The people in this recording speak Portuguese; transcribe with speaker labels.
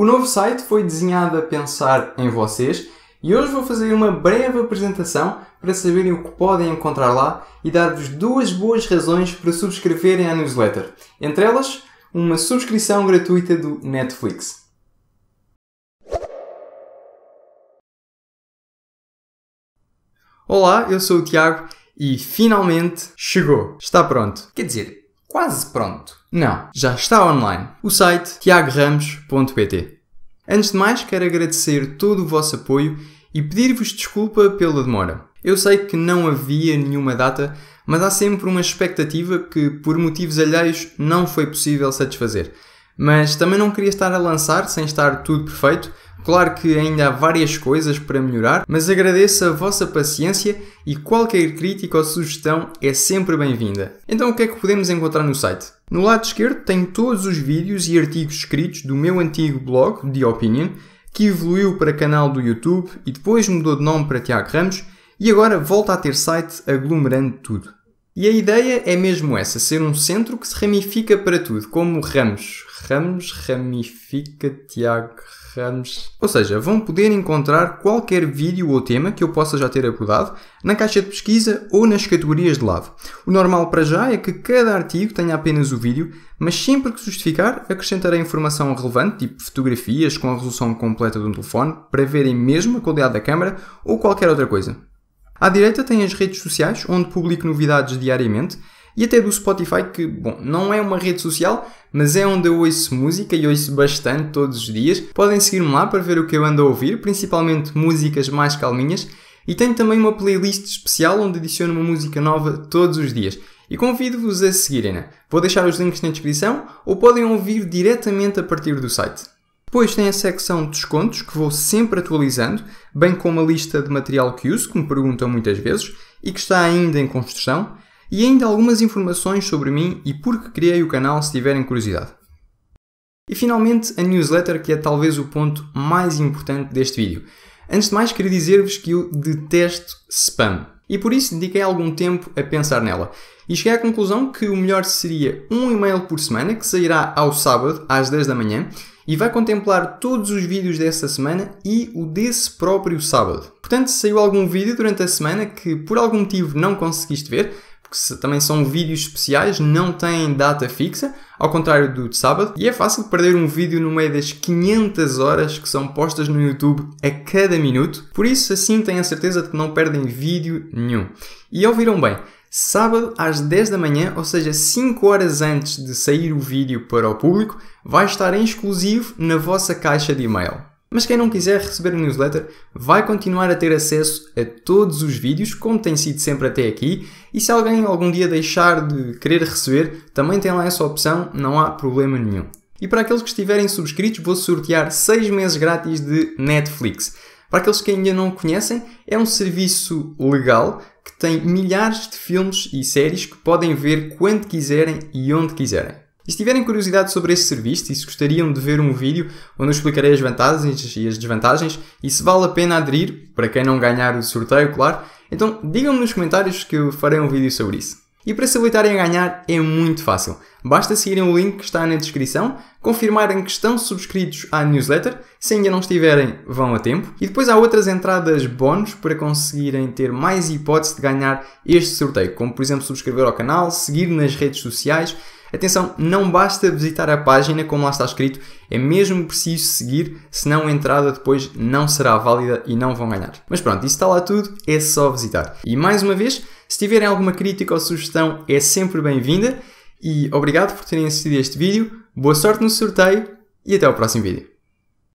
Speaker 1: O novo site foi desenhado a pensar em vocês e hoje vou fazer uma breve apresentação para saberem o que podem encontrar lá e dar-vos duas boas razões para subscreverem à newsletter. Entre elas, uma subscrição gratuita do Netflix. Olá, eu sou o Tiago e finalmente chegou. Está pronto. Quer dizer, quase pronto. Não, já está online. O site tiagramos.pt. Antes de mais, quero agradecer todo o vosso apoio e pedir-vos desculpa pela demora. Eu sei que não havia nenhuma data, mas há sempre uma expectativa que, por motivos alheios, não foi possível satisfazer. Mas também não queria estar a lançar sem estar tudo perfeito, Claro que ainda há várias coisas para melhorar, mas agradeço a vossa paciência e qualquer crítica ou sugestão é sempre bem-vinda. Então, o que é que podemos encontrar no site? No lado esquerdo tem todos os vídeos e artigos escritos do meu antigo blog, The Opinion, que evoluiu para canal do YouTube e depois mudou de nome para Tiago Ramos e agora volta a ter site aglomerando tudo. E a ideia é mesmo essa, ser um centro que se ramifica para tudo, como ramos. Ramos, ramifica, Tiago, ramos. Ou seja, vão poder encontrar qualquer vídeo ou tema que eu possa já ter abordado na caixa de pesquisa ou nas categorias de lado. O normal para já é que cada artigo tenha apenas o vídeo, mas sempre que justificar, acrescentarei informação relevante, tipo fotografias com a resolução completa de um telefone, para verem mesmo a qualidade da câmera ou qualquer outra coisa. À direita tem as redes sociais, onde publico novidades diariamente, e até do Spotify, que, bom, não é uma rede social, mas é onde eu ouço música e ouço bastante todos os dias. Podem seguir-me lá para ver o que eu ando a ouvir, principalmente músicas mais calminhas, e tenho também uma playlist especial onde adiciono uma música nova todos os dias. E convido-vos a seguirem-na. Vou deixar os links na descrição ou podem ouvir diretamente a partir do site. Depois tem a secção de descontos, que vou sempre atualizando, bem como a lista de material que uso, que me perguntam muitas vezes, e que está ainda em construção, e ainda algumas informações sobre mim e por que criei o canal se tiverem curiosidade. E finalmente a newsletter, que é talvez o ponto mais importante deste vídeo. Antes de mais, queria dizer-vos que eu detesto spam. E por isso dediquei algum tempo a pensar nela. E cheguei à conclusão que o melhor seria um e-mail por semana, que sairá ao sábado, às 10 da manhã, e vai contemplar todos os vídeos dessa semana e o desse próprio sábado. Portanto, se saiu algum vídeo durante a semana que por algum motivo não conseguiste ver, porque também são vídeos especiais, não têm data fixa, ao contrário do de sábado, e é fácil perder um vídeo no meio das 500 horas que são postas no YouTube a cada minuto, por isso assim tenho a certeza de que não perdem vídeo nenhum. E ouviram bem, Sábado às 10 da manhã, ou seja, 5 horas antes de sair o vídeo para o público, vai estar em exclusivo na vossa caixa de e-mail. Mas quem não quiser receber o newsletter vai continuar a ter acesso a todos os vídeos, como tem sido sempre até aqui, e se alguém algum dia deixar de querer receber, também tem lá essa opção, não há problema nenhum. E para aqueles que estiverem subscritos, vou sortear 6 meses grátis de Netflix. Para aqueles que ainda não conhecem, é um serviço legal que tem milhares de filmes e séries que podem ver quando quiserem e onde quiserem. E se tiverem curiosidade sobre esse serviço e se gostariam de ver um vídeo onde eu explicarei as vantagens e as desvantagens e se vale a pena aderir, para quem não ganhar o sorteio, claro, então digam-me nos comentários que eu farei um vídeo sobre isso. E para se habilitarem a ganhar é muito fácil. Basta seguirem o link que está na descrição, confirmarem que estão subscritos à newsletter, se ainda não estiverem, vão a tempo. E depois há outras entradas bónus para conseguirem ter mais hipótese de ganhar este sorteio, como por exemplo subscrever ao canal, seguir nas redes sociais, Atenção, não basta visitar a página como lá está escrito, é mesmo preciso seguir, senão a entrada depois não será válida e não vão ganhar. Mas pronto, isso está lá tudo, é só visitar. E mais uma vez, se tiverem alguma crítica ou sugestão, é sempre bem-vinda. E obrigado por terem assistido a este vídeo, boa sorte no sorteio e até ao próximo vídeo.